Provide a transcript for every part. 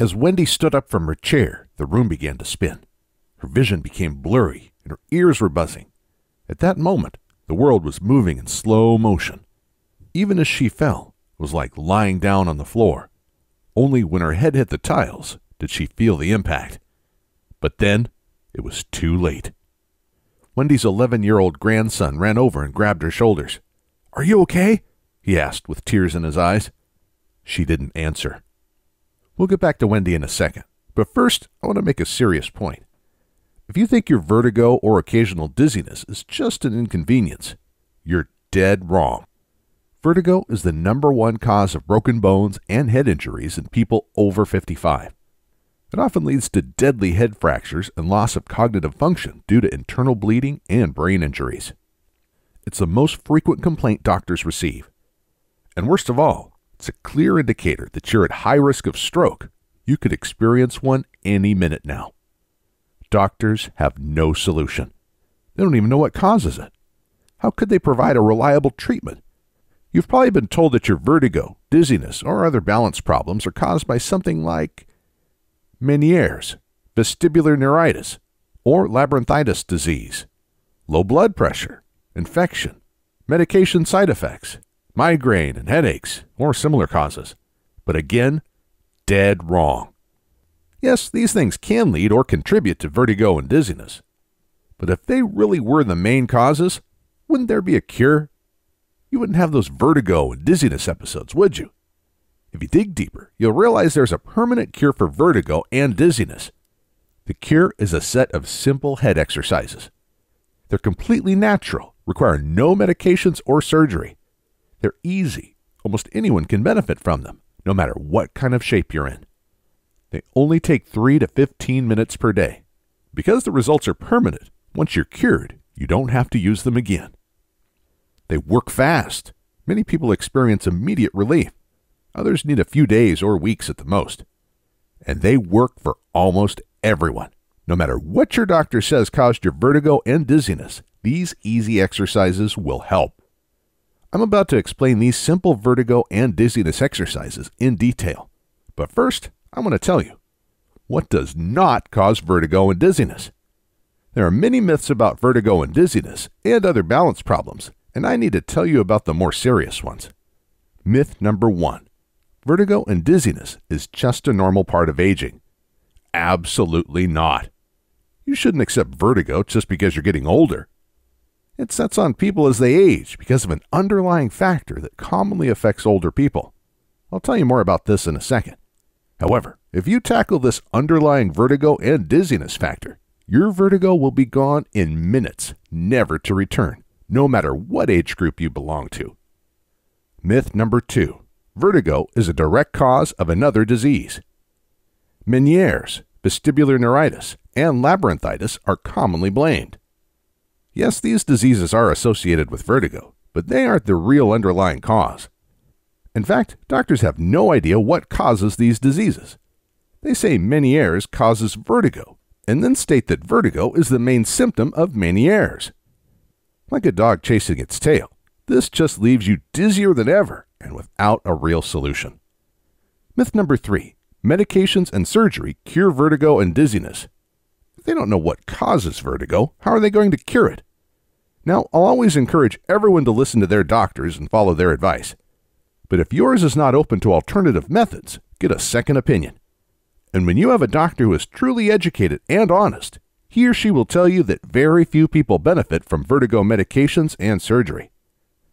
As Wendy stood up from her chair, the room began to spin. Her vision became blurry, and her ears were buzzing. At that moment, the world was moving in slow motion. Even as she fell, it was like lying down on the floor. Only when her head hit the tiles did she feel the impact. But then, it was too late. Wendy's 11 year old grandson ran over and grabbed her shoulders. Are you okay? he asked with tears in his eyes. She didn't answer. We'll get back to Wendy in a second, but first, I want to make a serious point. If you think your vertigo or occasional dizziness is just an inconvenience, you're dead wrong. Vertigo is the number one cause of broken bones and head injuries in people over 55. It often leads to deadly head fractures and loss of cognitive function due to internal bleeding and brain injuries. It's the most frequent complaint doctors receive. And worst of all, it's a clear indicator that you're at high risk of stroke. You could experience one any minute now. Doctors have no solution. They don't even know what causes it. How could they provide a reliable treatment? You've probably been told that your vertigo, dizziness, or other balance problems are caused by something like Meniere's, vestibular neuritis, or labyrinthitis disease, low blood pressure, infection, medication side effects, migraine, and headaches, or similar causes. But again, dead wrong. Yes, these things can lead or contribute to vertigo and dizziness. But if they really were the main causes, wouldn't there be a cure? You wouldn't have those vertigo and dizziness episodes, would you? If you dig deeper, you'll realize there's a permanent cure for vertigo and dizziness. The cure is a set of simple head exercises. They're completely natural, require no medications or surgery. They're easy. Almost anyone can benefit from them, no matter what kind of shape you're in. They only take 3 to 15 minutes per day. Because the results are permanent, once you're cured, you don't have to use them again. They work fast. Many people experience immediate relief. Others need a few days or weeks at the most. And they work for almost everyone. No matter what your doctor says caused your vertigo and dizziness, these easy exercises will help. I'm about to explain these simple vertigo and dizziness exercises in detail. But first, I want to tell you what does not cause vertigo and dizziness. There are many myths about vertigo and dizziness and other balance problems, and I need to tell you about the more serious ones. Myth number one vertigo and dizziness is just a normal part of aging. Absolutely not. You shouldn't accept vertigo just because you're getting older it sets on people as they age because of an underlying factor that commonly affects older people. I'll tell you more about this in a second. However, if you tackle this underlying vertigo and dizziness factor, your vertigo will be gone in minutes, never to return, no matter what age group you belong to. Myth number two vertigo is a direct cause of another disease. Meniere's, vestibular neuritis, and labyrinthitis are commonly blamed. Yes, these diseases are associated with vertigo, but they aren't the real underlying cause. In fact, doctors have no idea what causes these diseases. They say Meniere's causes vertigo, and then state that vertigo is the main symptom of Meniere's. Like a dog chasing its tail, this just leaves you dizzier than ever and without a real solution. Myth number three medications and surgery cure vertigo and dizziness. They don't know what causes vertigo. How are they going to cure it? Now, I'll always encourage everyone to listen to their doctors and follow their advice. But if yours is not open to alternative methods, get a second opinion. And when you have a doctor who is truly educated and honest, he or she will tell you that very few people benefit from vertigo medications and surgery.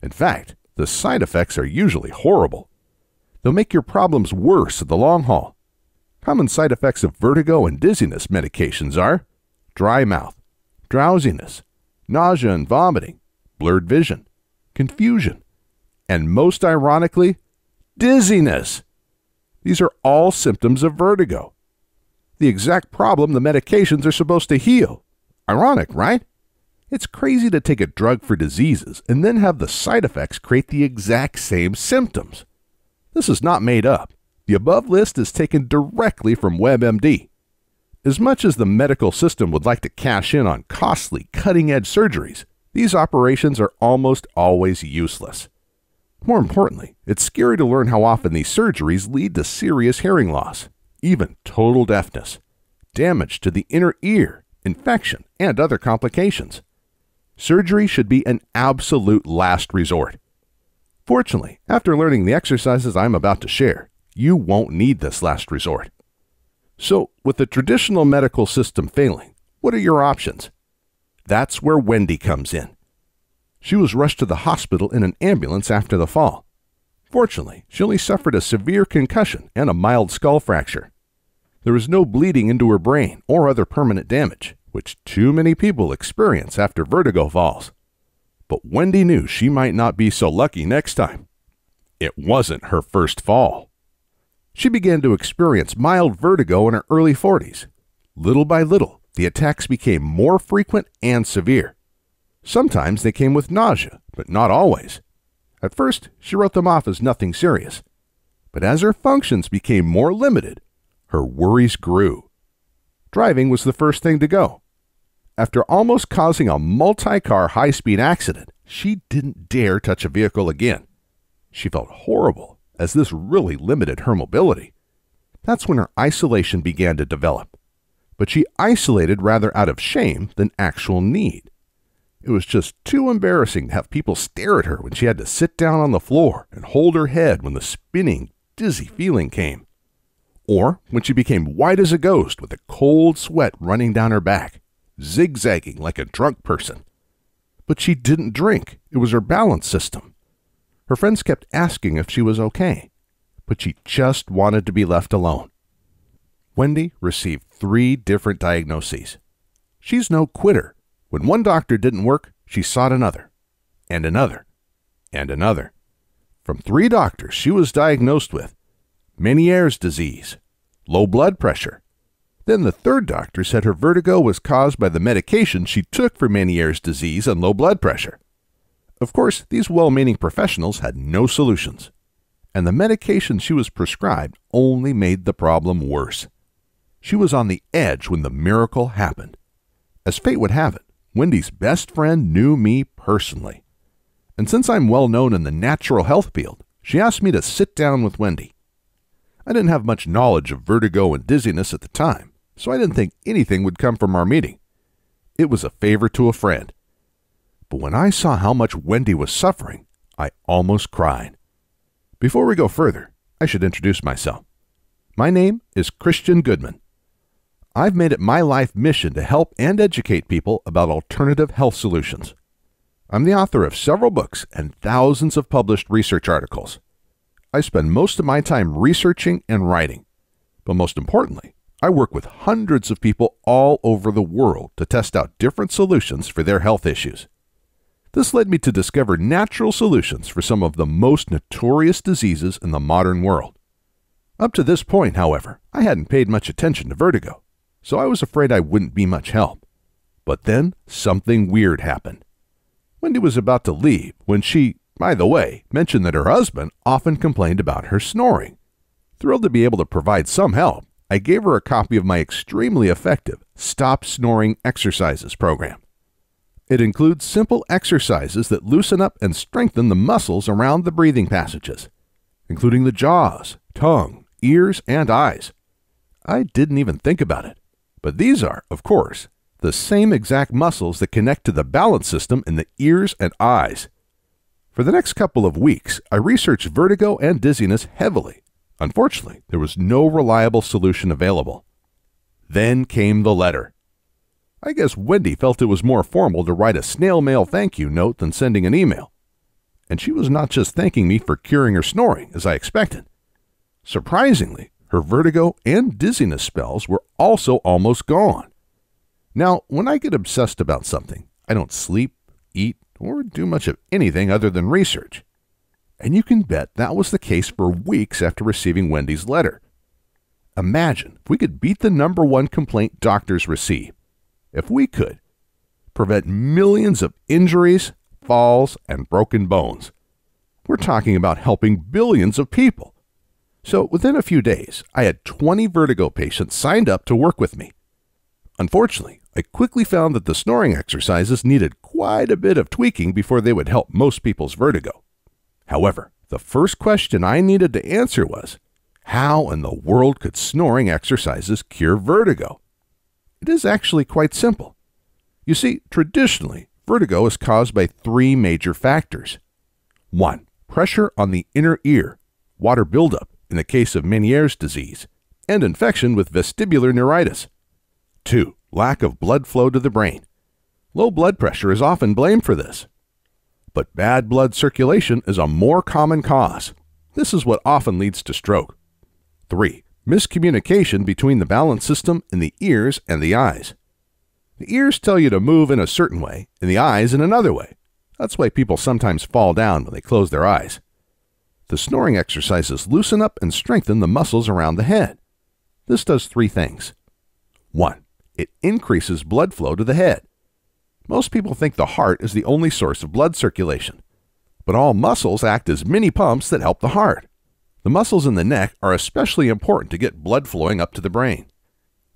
In fact, the side effects are usually horrible. They'll make your problems worse in the long haul. Common side effects of vertigo and dizziness medications are dry mouth, drowsiness, nausea and vomiting, blurred vision, confusion, and most ironically, dizziness. These are all symptoms of vertigo. The exact problem the medications are supposed to heal. Ironic, right? It's crazy to take a drug for diseases and then have the side effects create the exact same symptoms. This is not made up. The above list is taken directly from WebMD. As much as the medical system would like to cash in on costly, cutting edge surgeries, these operations are almost always useless. More importantly, it's scary to learn how often these surgeries lead to serious hearing loss, even total deafness, damage to the inner ear, infection, and other complications. Surgery should be an absolute last resort. Fortunately, after learning the exercises I'm about to share, you won't need this last resort. So, with the traditional medical system failing, what are your options? That's where Wendy comes in. She was rushed to the hospital in an ambulance after the fall. Fortunately, she only suffered a severe concussion and a mild skull fracture. There was no bleeding into her brain or other permanent damage, which too many people experience after vertigo falls. But Wendy knew she might not be so lucky next time. It wasn't her first fall. She began to experience mild vertigo in her early 40s. Little by little, the attacks became more frequent and severe. Sometimes they came with nausea, but not always. At first, she wrote them off as nothing serious. But as her functions became more limited, her worries grew. Driving was the first thing to go. After almost causing a multi car high speed accident, she didn't dare touch a vehicle again. She felt horrible as this really limited her mobility. That's when her isolation began to develop. But she isolated rather out of shame than actual need. It was just too embarrassing to have people stare at her when she had to sit down on the floor and hold her head when the spinning, dizzy feeling came. Or when she became white as a ghost with a cold sweat running down her back, zigzagging like a drunk person. But she didn't drink, it was her balance system. Her friends kept asking if she was okay, but she just wanted to be left alone. Wendy received three different diagnoses. She's no quitter. When one doctor didn't work, she sought another, and another, and another. From three doctors, she was diagnosed with Meniere's disease, low blood pressure. Then the third doctor said her vertigo was caused by the medication she took for Meniere's disease and low blood pressure. Of course, these well meaning professionals had no solutions, and the medication she was prescribed only made the problem worse. She was on the edge when the miracle happened. As fate would have it, Wendy's best friend knew me personally. And since I'm well known in the natural health field, she asked me to sit down with Wendy. I didn't have much knowledge of vertigo and dizziness at the time, so I didn't think anything would come from our meeting. It was a favor to a friend, but when I saw how much Wendy was suffering, I almost cried. Before we go further, I should introduce myself. My name is Christian Goodman. I've made it my life mission to help and educate people about alternative health solutions. I'm the author of several books and thousands of published research articles. I spend most of my time researching and writing. But most importantly, I work with hundreds of people all over the world to test out different solutions for their health issues. This led me to discover natural solutions for some of the most notorious diseases in the modern world. Up to this point, however, I hadn't paid much attention to vertigo, so I was afraid I wouldn't be much help. But then something weird happened. Wendy was about to leave when she, by the way, mentioned that her husband often complained about her snoring. Thrilled to be able to provide some help, I gave her a copy of my extremely effective Stop Snoring Exercises program. It includes simple exercises that loosen up and strengthen the muscles around the breathing passages, including the jaws, tongue, ears, and eyes. I didn't even think about it, but these are, of course, the same exact muscles that connect to the balance system in the ears and eyes. For the next couple of weeks, I researched vertigo and dizziness heavily. Unfortunately, there was no reliable solution available. Then came the letter. I guess Wendy felt it was more formal to write a snail mail thank you note than sending an email. And she was not just thanking me for curing her snoring, as I expected. Surprisingly, her vertigo and dizziness spells were also almost gone. Now, when I get obsessed about something, I don't sleep, eat, or do much of anything other than research. And you can bet that was the case for weeks after receiving Wendy's letter. Imagine if we could beat the number one complaint doctors receive if we could, prevent millions of injuries, falls, and broken bones. We're talking about helping billions of people. So within a few days, I had 20 vertigo patients signed up to work with me. Unfortunately, I quickly found that the snoring exercises needed quite a bit of tweaking before they would help most people's vertigo. However, the first question I needed to answer was how in the world could snoring exercises cure vertigo? It is actually quite simple. You see, traditionally, vertigo is caused by three major factors. 1. Pressure on the inner ear, water buildup in the case of Meniere's disease, and infection with vestibular neuritis. 2. Lack of blood flow to the brain. Low blood pressure is often blamed for this. But bad blood circulation is a more common cause. This is what often leads to stroke. 3 miscommunication between the balance system in the ears and the eyes. The ears tell you to move in a certain way, and the eyes in another way. That's why people sometimes fall down when they close their eyes. The snoring exercises loosen up and strengthen the muscles around the head. This does three things. 1. It increases blood flow to the head. Most people think the heart is the only source of blood circulation, but all muscles act as mini pumps that help the heart. The muscles in the neck are especially important to get blood flowing up to the brain.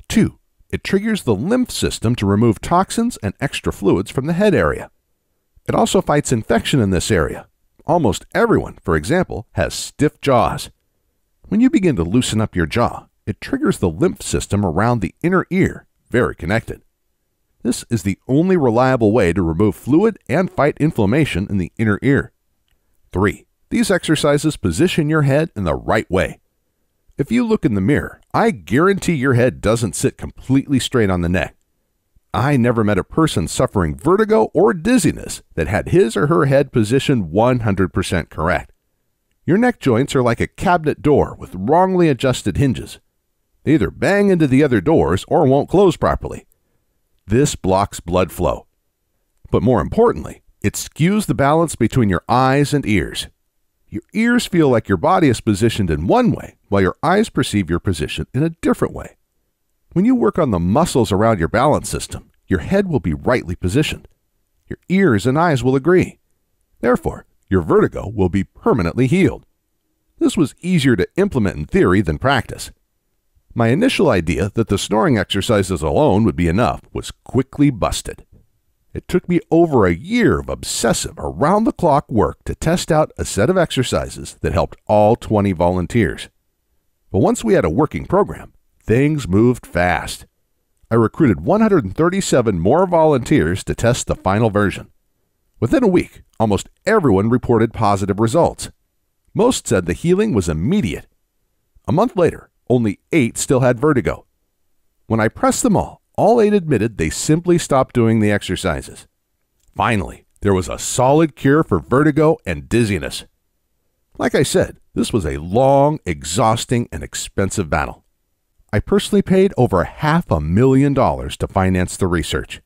2. It triggers the lymph system to remove toxins and extra fluids from the head area. It also fights infection in this area. Almost everyone, for example, has stiff jaws. When you begin to loosen up your jaw, it triggers the lymph system around the inner ear, very connected. This is the only reliable way to remove fluid and fight inflammation in the inner ear. 3. These exercises position your head in the right way. If you look in the mirror, I guarantee your head doesn't sit completely straight on the neck. I never met a person suffering vertigo or dizziness that had his or her head positioned 100% correct. Your neck joints are like a cabinet door with wrongly adjusted hinges. They either bang into the other doors or won't close properly. This blocks blood flow. But more importantly, it skews the balance between your eyes and ears, your ears feel like your body is positioned in one way, while your eyes perceive your position in a different way. When you work on the muscles around your balance system, your head will be rightly positioned. Your ears and eyes will agree. Therefore, your vertigo will be permanently healed. This was easier to implement in theory than practice. My initial idea that the snoring exercises alone would be enough was quickly busted. It took me over a year of obsessive, around the clock work to test out a set of exercises that helped all 20 volunteers. But once we had a working program, things moved fast. I recruited 137 more volunteers to test the final version. Within a week, almost everyone reported positive results. Most said the healing was immediate. A month later, only eight still had vertigo. When I pressed them all, all eight admitted they simply stopped doing the exercises. Finally, there was a solid cure for vertigo and dizziness. Like I said, this was a long, exhausting, and expensive battle. I personally paid over half a million dollars to finance the research.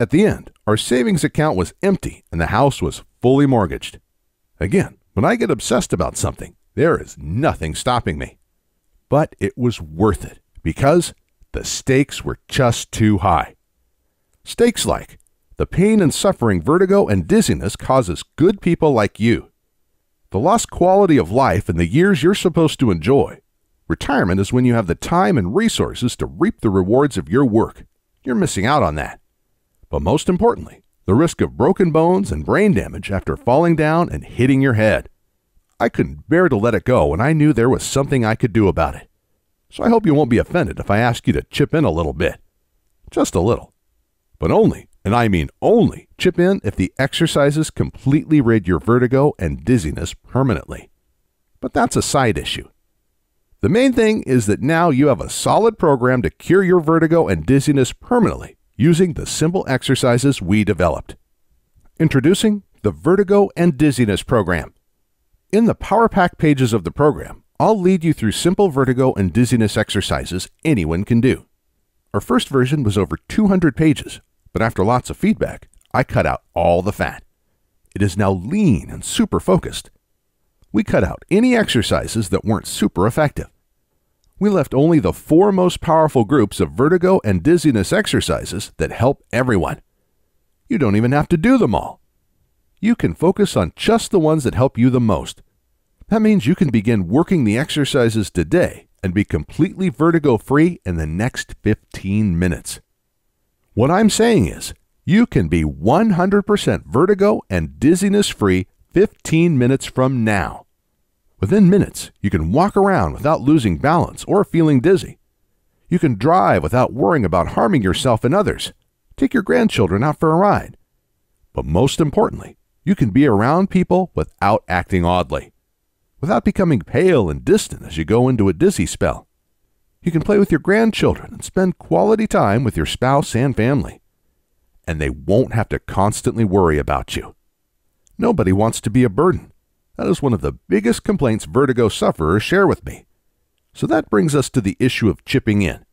At the end, our savings account was empty and the house was fully mortgaged. Again, when I get obsessed about something, there is nothing stopping me. But it was worth it because the stakes were just too high. Stakes like the pain and suffering vertigo and dizziness causes good people like you. The lost quality of life and the years you're supposed to enjoy. Retirement is when you have the time and resources to reap the rewards of your work. You're missing out on that. But most importantly, the risk of broken bones and brain damage after falling down and hitting your head. I couldn't bear to let it go, and I knew there was something I could do about it so I hope you won't be offended if I ask you to chip in a little bit. Just a little. But only, and I mean only, chip in if the exercises completely rid your vertigo and dizziness permanently. But that's a side issue. The main thing is that now you have a solid program to cure your vertigo and dizziness permanently using the simple exercises we developed. Introducing the Vertigo and Dizziness Program. In the Power Pack pages of the program, I'll lead you through simple vertigo and dizziness exercises anyone can do. Our first version was over 200 pages, but after lots of feedback, I cut out all the fat. It is now lean and super focused. We cut out any exercises that weren't super effective. We left only the four most powerful groups of vertigo and dizziness exercises that help everyone. You don't even have to do them all. You can focus on just the ones that help you the most that means you can begin working the exercises today and be completely vertigo free in the next 15 minutes. What I'm saying is, you can be 100% vertigo and dizziness free 15 minutes from now. Within minutes, you can walk around without losing balance or feeling dizzy. You can drive without worrying about harming yourself and others. Take your grandchildren out for a ride. But most importantly, you can be around people without acting oddly without becoming pale and distant as you go into a dizzy spell. You can play with your grandchildren and spend quality time with your spouse and family. And they won't have to constantly worry about you. Nobody wants to be a burden. That is one of the biggest complaints vertigo sufferers share with me. So that brings us to the issue of chipping in.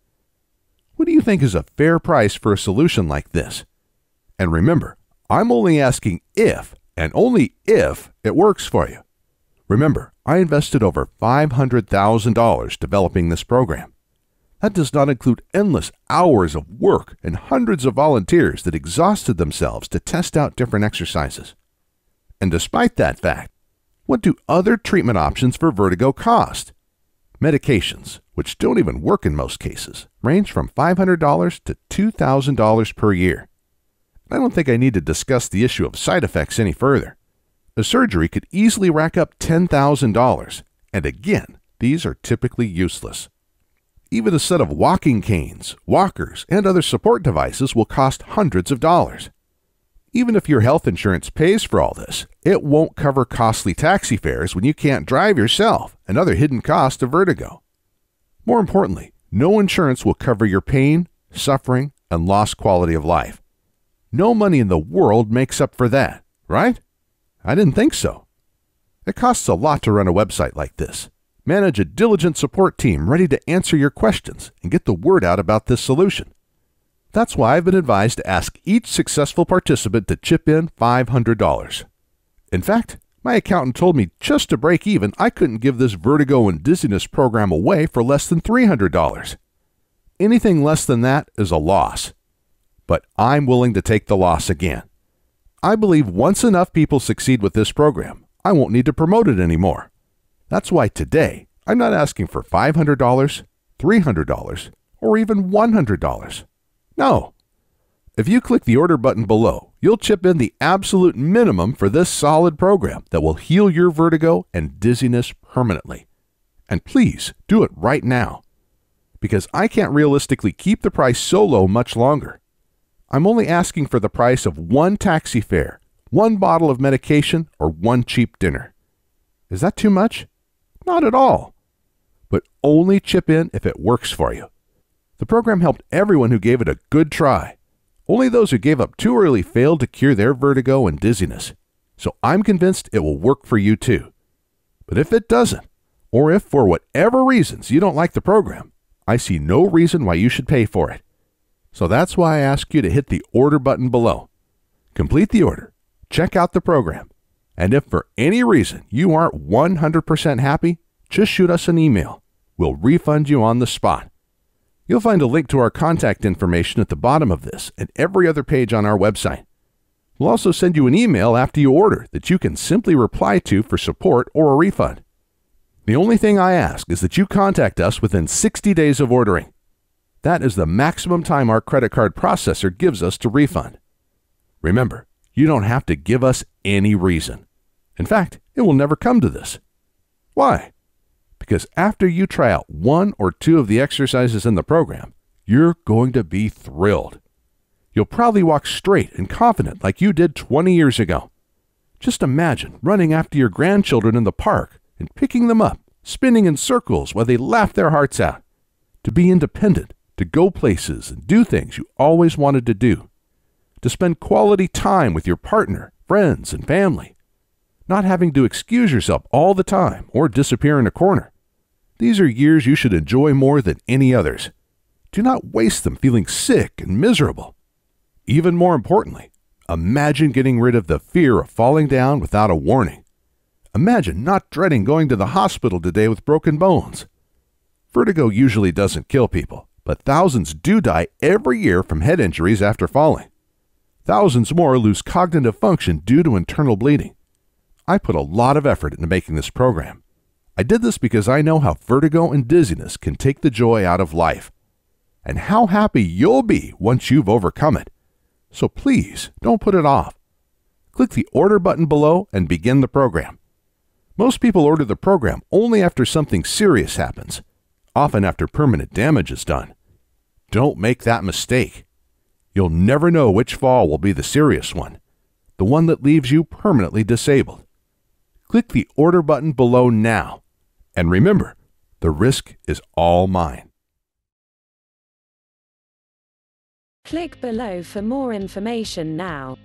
What do you think is a fair price for a solution like this? And remember, I'm only asking if and only if it works for you. Remember, I invested over $500,000 developing this program. That does not include endless hours of work and hundreds of volunteers that exhausted themselves to test out different exercises. And despite that fact, what do other treatment options for vertigo cost? Medications, which don't even work in most cases, range from $500 to $2,000 per year. I don't think I need to discuss the issue of side effects any further a surgery could easily rack up $10,000, and again, these are typically useless. Even a set of walking canes, walkers, and other support devices will cost hundreds of dollars. Even if your health insurance pays for all this, it won't cover costly taxi fares when you can't drive yourself, another hidden cost of vertigo. More importantly, no insurance will cover your pain, suffering, and lost quality of life. No money in the world makes up for that, right? I didn't think so. It costs a lot to run a website like this. Manage a diligent support team ready to answer your questions and get the word out about this solution. That's why I've been advised to ask each successful participant to chip in $500. In fact, my accountant told me just to break even, I couldn't give this vertigo and dizziness program away for less than $300. Anything less than that is a loss. But I'm willing to take the loss again. I believe once enough people succeed with this program, I won't need to promote it anymore. That's why today I'm not asking for $500, $300, or even $100. No. If you click the order button below, you'll chip in the absolute minimum for this solid program that will heal your vertigo and dizziness permanently. And please do it right now, because I can't realistically keep the price so low much longer. I'm only asking for the price of one taxi fare, one bottle of medication, or one cheap dinner. Is that too much? Not at all. But only chip in if it works for you. The program helped everyone who gave it a good try. Only those who gave up too early failed to cure their vertigo and dizziness. So I'm convinced it will work for you too. But if it doesn't, or if for whatever reasons you don't like the program, I see no reason why you should pay for it. So that's why I ask you to hit the order button below. Complete the order, check out the program, and if for any reason you aren't 100% happy, just shoot us an email. We'll refund you on the spot. You'll find a link to our contact information at the bottom of this and every other page on our website. We'll also send you an email after you order that you can simply reply to for support or a refund. The only thing I ask is that you contact us within 60 days of ordering. That is the maximum time our credit card processor gives us to refund. Remember, you don't have to give us any reason. In fact, it will never come to this. Why? Because after you try out one or two of the exercises in the program, you're going to be thrilled. You'll probably walk straight and confident like you did 20 years ago. Just imagine running after your grandchildren in the park and picking them up, spinning in circles while they laugh their hearts out. To be independent to go places and do things you always wanted to do, to spend quality time with your partner, friends, and family, not having to excuse yourself all the time or disappear in a corner. These are years you should enjoy more than any others. Do not waste them feeling sick and miserable. Even more importantly, imagine getting rid of the fear of falling down without a warning. Imagine not dreading going to the hospital today with broken bones. Vertigo usually doesn't kill people, but thousands do die every year from head injuries after falling. Thousands more lose cognitive function due to internal bleeding. I put a lot of effort into making this program. I did this because I know how vertigo and dizziness can take the joy out of life, and how happy you'll be once you've overcome it. So please don't put it off. Click the order button below and begin the program. Most people order the program only after something serious happens often after permanent damage is done. Don't make that mistake. You'll never know which fall will be the serious one, the one that leaves you permanently disabled. Click the order button below now. And remember, the risk is all mine. Click below for more information now.